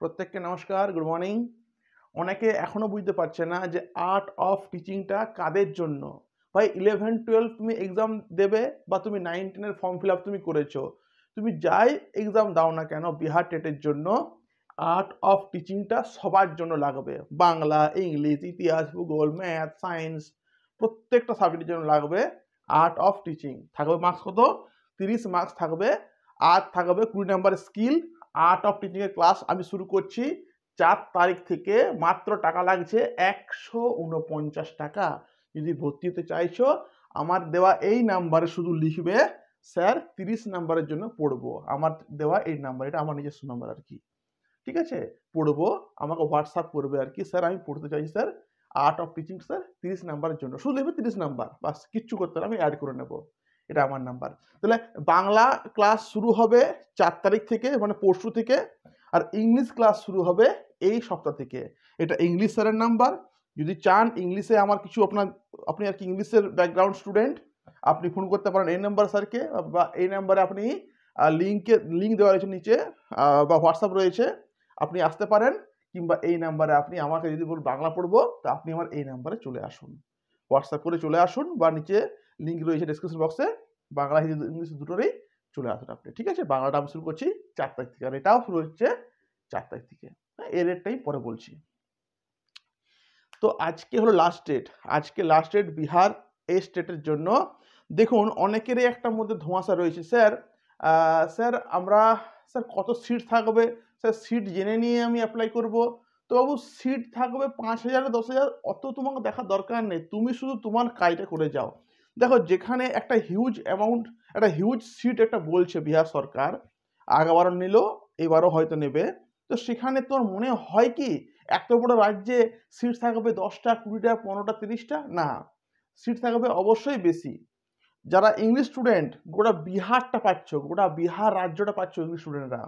প্রত্যেককে নমস্কার good morning অনেকে এখনও বুঝতে পারছে না যে আর্ট অফ টিচিংটা কাদের জন্য ভাই ইলেভেন টুয়েলভ তুমি এক্সাম দেবে বা তুমি নাইন টেনের ফর্ম ফিল আপ তুমি করেছো তুমি যাই এক্সাম দাও না কেন বিহার টেটের জন্য আর্ট অফ টিচিংটা সবার জন্য লাগবে বাংলা ইংলিশ ইতিহাস ভূগোল ম্যাথ সায়েন্স প্রত্যেকটা সাবজেক্টের জন্য লাগবে আর্ট অফ টিচিং থাকবে মার্কস কত তিরিশ মার্কস থাকবে আর থাকবে কুড়ি নাম্বার স্কিল আর্ট অফ টিচিংয়ের ক্লাস আমি শুরু করছি চার তারিখ থেকে মাত্র টাকা লাগছে একশো উনপঞ্চাশ টাকা যদি ভর্তি হতে চাইছো আমার দেওয়া এই নাম্বারে শুধু লিখবে স্যার তিরিশ নাম্বারের জন্য পড়বো আমার দেওয়া এই নাম্বার এটা আমার নিজস্ব নাম্বার আর কি ঠিক আছে পড়বো আমাকে হোয়াটসঅ্যাপ করবে আর কি স্যার আমি পড়তে চাইছি sir art of teaching sir তিরিশ নাম্বারের জন্য শুধু লিখবে তিরিশ নাম্বার বাস কিচ্ছু করতে হবে আমি অ্যাড করে নেবো এটা আমার নাম্বার তাহলে বাংলা ক্লাস শুরু হবে চার তারিখ থেকে মানে পরশু থেকে আর ইংলিশ ক্লাস শুরু হবে এই সপ্তাহ থেকে এটা ইংলিশ স্যারের নাম্বার যদি চান ইংলিশে আমার কিছু আপনার আপনি আর কি ইংলিশের ব্যাকগ্রাউন্ড স্টুডেন্ট আপনি ফোন করতে পারেন এই নাম্বার স্যারকে বা এই নাম্বারে আপনি লিঙ্কে লিঙ্ক দেওয়া রয়েছে নিচে বা হোয়াটসঅ্যাপ রয়েছে আপনি আসতে পারেন কিংবা এই নাম্বারে আপনি আমাকে যদি বলুন বাংলা পড়বো তা আপনি আমার এই নাম্বারে চলে আসুন হোয়াটসঅ্যাপ করে চলে আসুন বা নিচে লিঙ্ক রয়েছে ডিসক্রিপশন বক্সে বাংলা হিন্দি ইংলিশ দুটোরই চলে আসুন আপনি ঠিক আছে বাংলাটা আমি শুরু করছি চার তারিখ থেকে আর এটাও শুরু হচ্ছে চার তারিখ থেকে হ্যাঁ এর রেটটাই পরে বলছি তো আজকে হলো লাস্ট ডেট আজকে লাস্ট ডেট বিহার এই স্টেটের জন্য দেখুন অনেকেরই একটা মধ্যে ধোঁয়াশা রয়েছে স্যার স্যার আমরা স্যার কত সিট থাকবে স্যার সিট জেনে নিয়ে আমি অ্যাপ্লাই করব তো বাবু সিট থাকবে পাঁচ হাজার দশ হাজার অত তোমাকে দেখার দরকার নেই তুমি শুধু তোমার কাজটা করে যাও দেখো যেখানে একটা হিউজ অ্যামাউন্ট একটা হিউজ সিট একটা বলছে বিহার সরকার আগাবারও নিল এবারও হয়তো নেবে তো সেখানে তোর মনে হয় কি এত বড় রাজ্যে সিট থাকবে দশটা কুড়িটা পনেরোটা তিরিশটা না সিট থাকবে অবশ্যই বেশি যারা ইংলিশ স্টুডেন্ট গোটা বিহারটা পাচ্ছ গোটা বিহার রাজ্যটা পাচ্ছ ইংলিশ স্টুডেন্টরা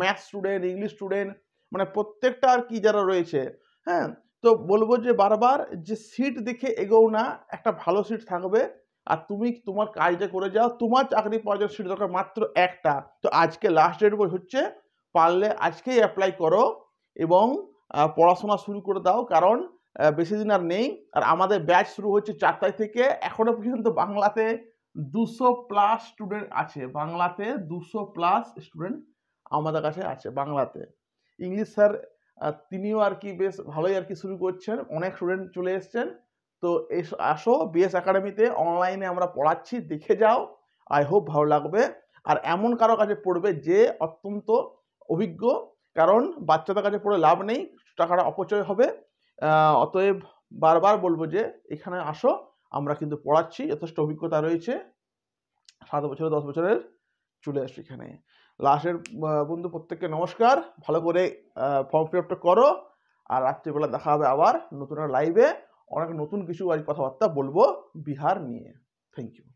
ম্যাথ স্টুডেন্ট ইংলিশ স্টুডেন্ট মানে প্রত্যেকটা আর কি যারা রয়েছে হ্যাঁ তো বলবো যে বারবার যে সিট দেখে এগোও না একটা ভালো সিট থাকবে আর তুমি তোমার কাজটা করে যাও তোমার চাকরি পাওয়ার জন্য সেটা দরকার মাত্র একটা তো আজকে লাস্ট ডেট হচ্ছে পারলে আজকেই অ্যাপ্লাই করো এবং পড়াশোনা শুরু করে দাও কারণ বেশি দিন আর নেই আর আমাদের ব্যাচ শুরু হচ্ছে চার তারিখ থেকে এখনও পর্যন্ত বাংলাতে দুশো প্লাস স্টুডেন্ট আছে বাংলাতে দুশো প্লাস স্টুডেন্ট আমাদের কাছে আছে বাংলাতে ইংলিশ স্যার তিনিও আর কি বেশ ভালোই আর কি শুরু করছেন অনেক স্টুডেন্ট চলে এসছেন তো আসো বিএস একাডেমিতে অনলাইনে আমরা পড়াচ্ছি দেখে যাও আই হোপ ভালো লাগবে আর এমন কারো কাছে পড়বে যে অত্যন্ত অভিজ্ঞ কারণ বাচ্চাদের কাছে পড়ে লাভ নেই টাকাটা অপচয় হবে অতএব বারবার বলবো যে এখানে আসো আমরা কিন্তু পড়াচ্ছি যথেষ্ট অভিজ্ঞতা রয়েছে সাত বছরের দশ বছরের চলে আসো এখানে লাস্টের বন্ধু প্রত্যেককে নমস্কার ভালো করে ফর্ম ফিল আপটা করো আর রাত্রিবেলা দেখা হবে আবার নতুন লাইভে অনেক নতুন কিছু আজ কথাবার্তা বলবো বিহার নিয়ে থ্যাংক ইউ